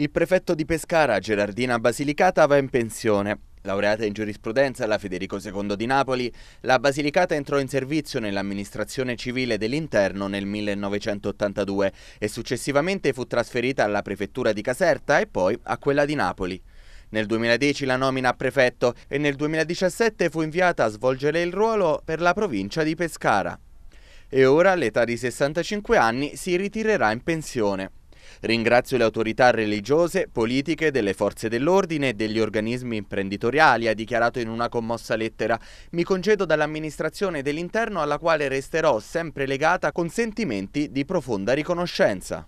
Il prefetto di Pescara, Gerardina Basilicata, va in pensione. Laureata in giurisprudenza alla Federico II di Napoli, la Basilicata entrò in servizio nell'amministrazione civile dell'interno nel 1982 e successivamente fu trasferita alla prefettura di Caserta e poi a quella di Napoli. Nel 2010 la nomina a prefetto e nel 2017 fu inviata a svolgere il ruolo per la provincia di Pescara. E ora all'età di 65 anni si ritirerà in pensione. Ringrazio le autorità religiose, politiche, delle forze dell'ordine e degli organismi imprenditoriali, ha dichiarato in una commossa lettera. Mi concedo dall'amministrazione dell'interno alla quale resterò sempre legata con sentimenti di profonda riconoscenza.